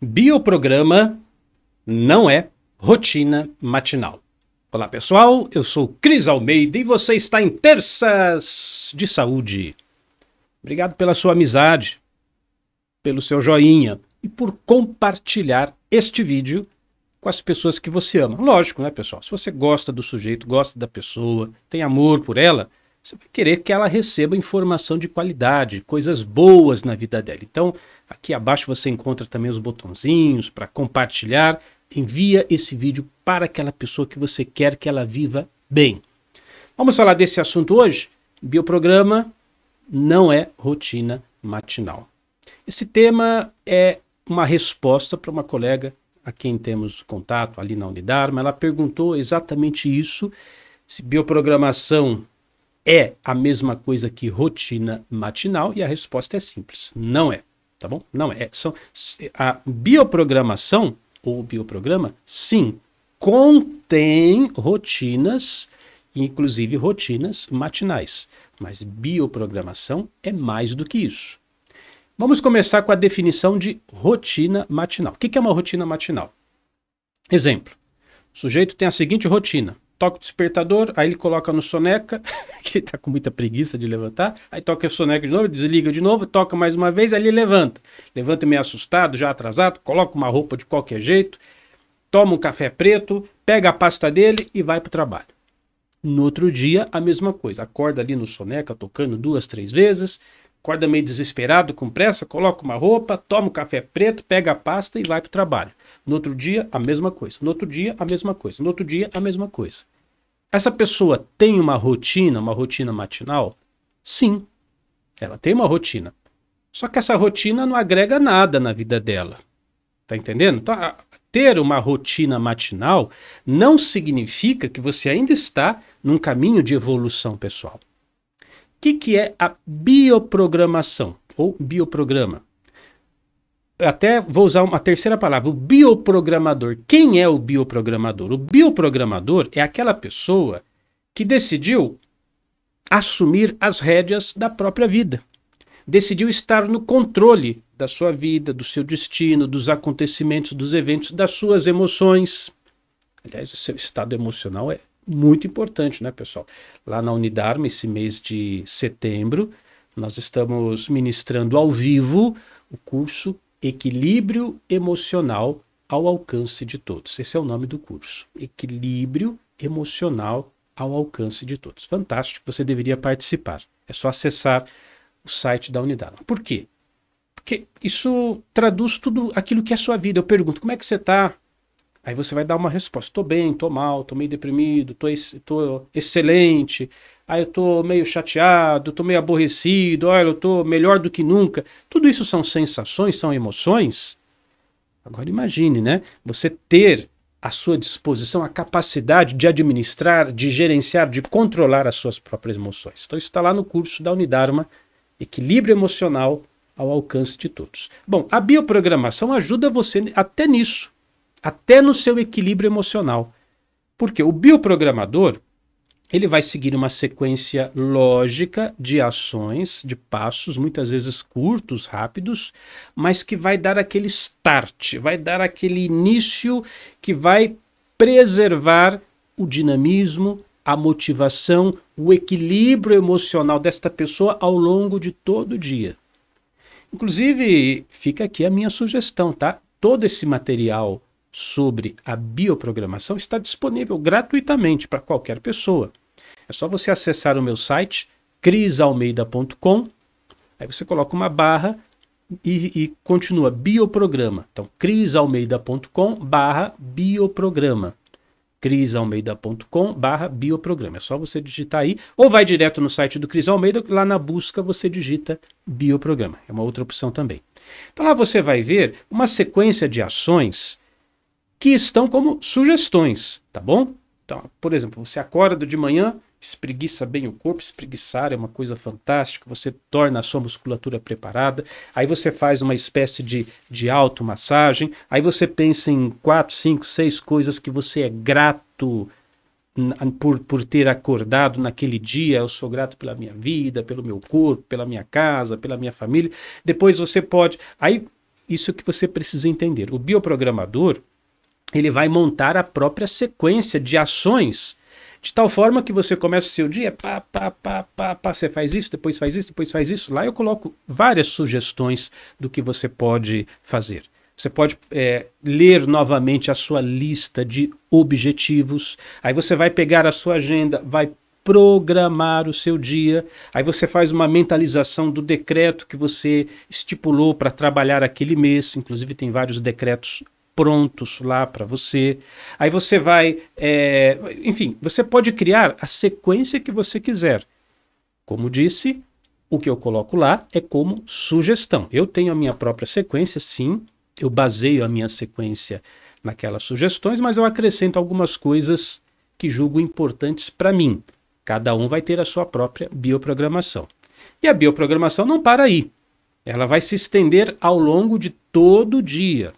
Bioprograma não é rotina matinal. Olá pessoal, eu sou Cris Almeida e você está em Terças de Saúde. Obrigado pela sua amizade, pelo seu joinha e por compartilhar este vídeo com as pessoas que você ama. Lógico, né, pessoal? Se você gosta do sujeito, gosta da pessoa, tem amor por ela, você vai querer que ela receba informação de qualidade, coisas boas na vida dela. Então, Aqui abaixo você encontra também os botãozinhos para compartilhar. Envia esse vídeo para aquela pessoa que você quer que ela viva bem. Vamos falar desse assunto hoje? Bioprograma não é rotina matinal. Esse tema é uma resposta para uma colega a quem temos contato ali na Unidarma. Ela perguntou exatamente isso: se bioprogramação é a mesma coisa que rotina matinal, e a resposta é simples: não é. Tá bom? Não, é, são, a bioprogramação ou bioprograma, sim, contém rotinas, inclusive rotinas matinais. Mas bioprogramação é mais do que isso. Vamos começar com a definição de rotina matinal. O que é uma rotina matinal? Exemplo: o sujeito tem a seguinte rotina: toca o despertador, aí ele coloca no soneca, que tá com muita preguiça de levantar, aí toca o soneca de novo, desliga de novo, toca mais uma vez, aí ele levanta. Levanta meio assustado, já atrasado, coloca uma roupa de qualquer jeito, toma um café preto, pega a pasta dele e vai pro trabalho. No outro dia, a mesma coisa, acorda ali no soneca, tocando duas, três vezes, acorda meio desesperado, com pressa, coloca uma roupa, toma um café preto, pega a pasta e vai para o trabalho. No outro dia, a mesma coisa. No outro dia, a mesma coisa. No outro dia, a mesma coisa. Essa pessoa tem uma rotina, uma rotina matinal? Sim, ela tem uma rotina. Só que essa rotina não agrega nada na vida dela. Tá entendendo? Então, ter uma rotina matinal não significa que você ainda está num caminho de evolução pessoal que, que é a bioprogramação ou bioprograma? Até vou usar uma terceira palavra, o bioprogramador. Quem é o bioprogramador? O bioprogramador é aquela pessoa que decidiu assumir as rédeas da própria vida. Decidiu estar no controle da sua vida, do seu destino, dos acontecimentos, dos eventos, das suas emoções. Aliás, o seu estado emocional é muito importante, né, pessoal? Lá na Unidarma, esse mês de setembro, nós estamos ministrando ao vivo o curso Equilíbrio Emocional ao Alcance de Todos. Esse é o nome do curso. Equilíbrio Emocional ao Alcance de Todos. Fantástico, você deveria participar. É só acessar o site da Unidarma. Por quê? Porque isso traduz tudo aquilo que é a sua vida. Eu pergunto, como é que você está? Aí você vai dar uma resposta. Tô bem, tô mal, tô meio deprimido, tô, ex tô excelente. Aí eu tô meio chateado, tô meio aborrecido, olha, eu tô melhor do que nunca. Tudo isso são sensações, são emoções. Agora imagine, né? Você ter à sua disposição a capacidade de administrar, de gerenciar, de controlar as suas próprias emoções. Então, isso está lá no curso da Unidarma, Equilíbrio Emocional ao Alcance de Todos. Bom, a bioprogramação ajuda você até nisso até no seu equilíbrio emocional. Porque o bioprogramador, ele vai seguir uma sequência lógica de ações, de passos, muitas vezes curtos, rápidos, mas que vai dar aquele start, vai dar aquele início que vai preservar o dinamismo, a motivação, o equilíbrio emocional desta pessoa ao longo de todo o dia. Inclusive, fica aqui a minha sugestão, tá? Todo esse material sobre a bioprogramação está disponível gratuitamente para qualquer pessoa. É só você acessar o meu site crisalmeida.com, aí você coloca uma barra e, e continua bioprograma. Então, crisalmeida.com barra bioprograma crisalmeida.com barra bioprograma. É só você digitar aí, ou vai direto no site do Cris Almeida, lá na busca você digita bioprograma. É uma outra opção também. Então lá você vai ver uma sequência de ações que estão como sugestões, tá bom? Então, por exemplo, você acorda de manhã, espreguiça bem o corpo, espreguiçar é uma coisa fantástica, você torna a sua musculatura preparada, aí você faz uma espécie de, de automassagem, aí você pensa em quatro, cinco, seis coisas que você é grato por, por ter acordado naquele dia, eu sou grato pela minha vida, pelo meu corpo, pela minha casa, pela minha família. Depois você pode. Aí, isso que você precisa entender. O bioprogramador, ele vai montar a própria sequência de ações. De tal forma que você começa o seu dia, pá, pá, pá, pá, pá, você faz isso, depois faz isso, depois faz isso. Lá eu coloco várias sugestões do que você pode fazer. Você pode é, ler novamente a sua lista de objetivos. Aí você vai pegar a sua agenda, vai programar o seu dia. Aí você faz uma mentalização do decreto que você estipulou para trabalhar aquele mês. Inclusive, tem vários decretos prontos lá para você. Aí você vai, é, enfim, você pode criar a sequência que você quiser. Como disse, o que eu coloco lá é como sugestão. Eu tenho a minha própria sequência, sim, eu baseio a minha sequência naquelas sugestões, mas eu acrescento algumas coisas que julgo importantes para mim. Cada um vai ter a sua própria bioprogramação. E a bioprogramação não para aí. Ela vai se estender ao longo de todo o dia.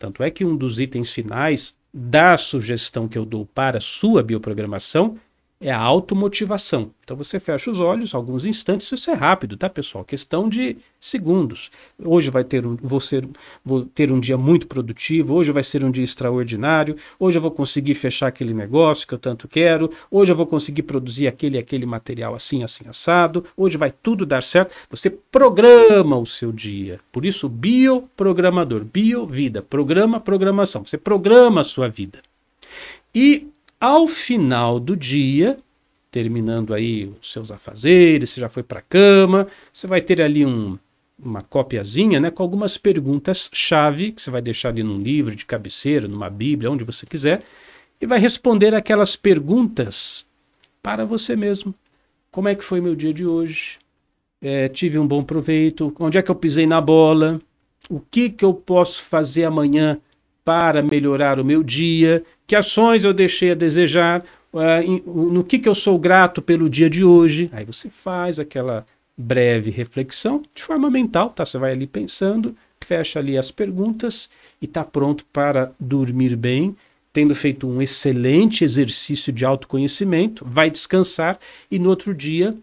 Tanto é que um dos itens finais da sugestão que eu dou para a sua bioprogramação é a automotivação. Então você fecha os olhos alguns instantes, isso é rápido, tá, pessoal? Questão de segundos. Hoje vai ter um, vou, ser, vou ter um dia muito produtivo, hoje vai ser um dia extraordinário, hoje eu vou conseguir fechar aquele negócio que eu tanto quero, hoje eu vou conseguir produzir aquele aquele material assim, assim, assado, hoje vai tudo dar certo. Você programa o seu dia. Por isso, bioprogramador, bio vida, programa, programação. Você programa a sua vida. E ao final do dia, terminando aí os seus afazeres, você já foi para a cama, você vai ter ali um, uma copiazinha né, com algumas perguntas-chave que você vai deixar ali num livro de cabeceira, numa Bíblia, onde você quiser, e vai responder aquelas perguntas para você mesmo. Como é que foi meu dia de hoje? É, tive um bom proveito? Onde é que eu pisei na bola? O que, que eu posso fazer amanhã para melhorar o meu dia, que ações eu deixei a desejar, ah, no que, que eu sou grato pelo dia de hoje. Aí você faz aquela breve reflexão de forma mental, tá? Você vai ali pensando, fecha ali as perguntas e está pronto para dormir bem, tendo feito um excelente exercício de autoconhecimento, vai descansar e no outro dia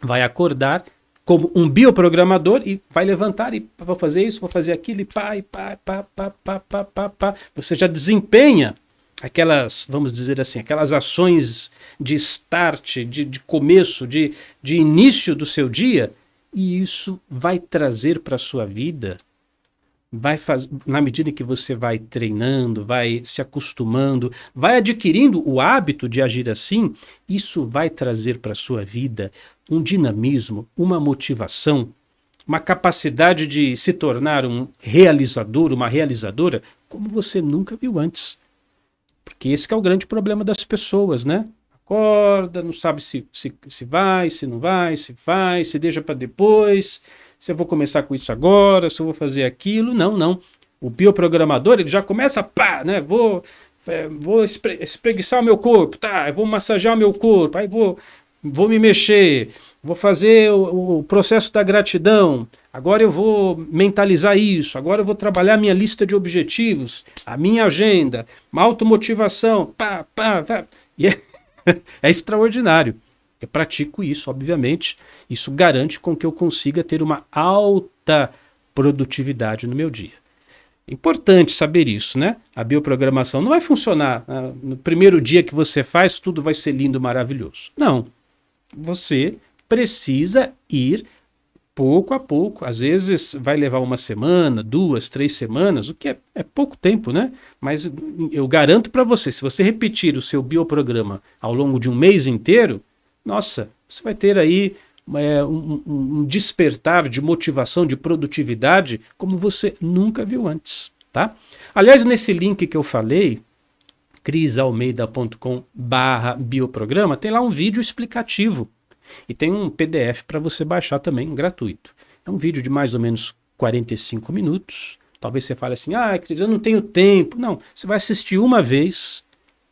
vai acordar como um bioprogramador e vai levantar e vou fazer isso, vou fazer aquilo e pá, e pá, pá, pá, pá, pá, pá, pá. Você já desempenha aquelas, vamos dizer assim, aquelas ações de start, de, de começo, de, de início do seu dia, e isso vai trazer para a sua vida vai faz... na medida que você vai treinando, vai se acostumando, vai adquirindo o hábito de agir assim, isso vai trazer para sua vida um dinamismo, uma motivação, uma capacidade de se tornar um realizador, uma realizadora como você nunca viu antes. Porque esse é o grande problema das pessoas, né? Acorda, não sabe se, se, se vai, se não vai, se faz, se deixa para depois se eu vou começar com isso agora, se eu vou fazer aquilo. Não, não. O bioprogramador, ele já começa, pá, né? Vou, é, vou espre espreguiçar o meu corpo, tá? Eu vou massagear o meu corpo, aí vou, vou me mexer, vou fazer o, o processo da gratidão. Agora eu vou mentalizar isso, agora eu vou trabalhar minha lista de objetivos, a minha agenda, uma automotivação, pá, pá, pá. E é, é extraordinário. Eu pratico isso, obviamente. Isso garante com que eu consiga ter uma alta produtividade no meu dia. Importante saber isso, né? A bioprogramação não vai funcionar. Né? No primeiro dia que você faz, tudo vai ser lindo, maravilhoso. Não. Você precisa ir pouco a pouco. Às vezes vai levar uma semana, duas, três semanas, o que é, é pouco tempo, né? Mas eu garanto para você, se você repetir o seu bioprograma ao longo de um mês inteiro, nossa, você vai ter aí é, um, um despertar de motivação, de produtividade, como você nunca viu antes, tá? Aliás, nesse link que eu falei, crisalmeida.com barra bioprograma, tem lá um vídeo explicativo e tem um PDF para você baixar também, gratuito. É um vídeo de mais ou menos 45 minutos. Talvez você fale assim, ah, Cris, eu não tenho tempo. Não, você vai assistir uma vez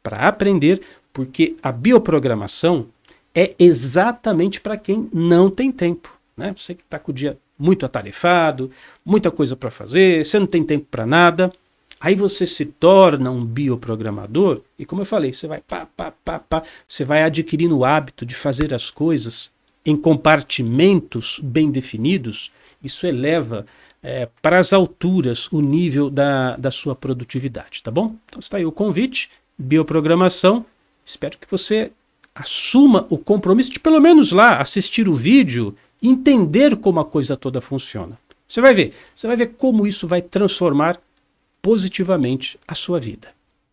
para aprender, porque a bioprogramação é exatamente para quem não tem tempo. Né? Você que está com o dia muito atarefado, muita coisa para fazer, você não tem tempo para nada. Aí você se torna um bioprogramador e, como eu falei, você vai pá, pá, pá, pá, você vai adquirindo o hábito de fazer as coisas em compartimentos bem definidos. Isso eleva é, para as alturas o nível da, da sua produtividade, tá bom? Então está aí o convite, bioprogramação. Espero que você assuma o compromisso de pelo menos lá assistir o vídeo e entender como a coisa toda funciona. Você vai ver, você vai ver como isso vai transformar positivamente a sua vida.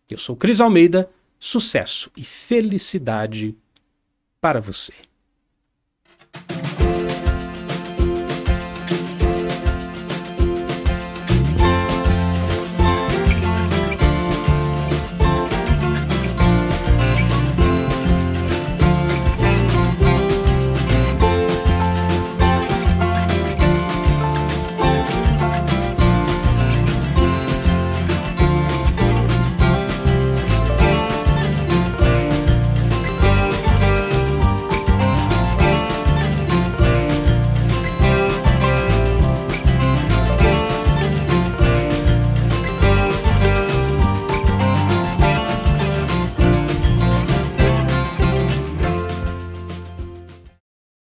Eu sou Cris Almeida, sucesso e felicidade para você.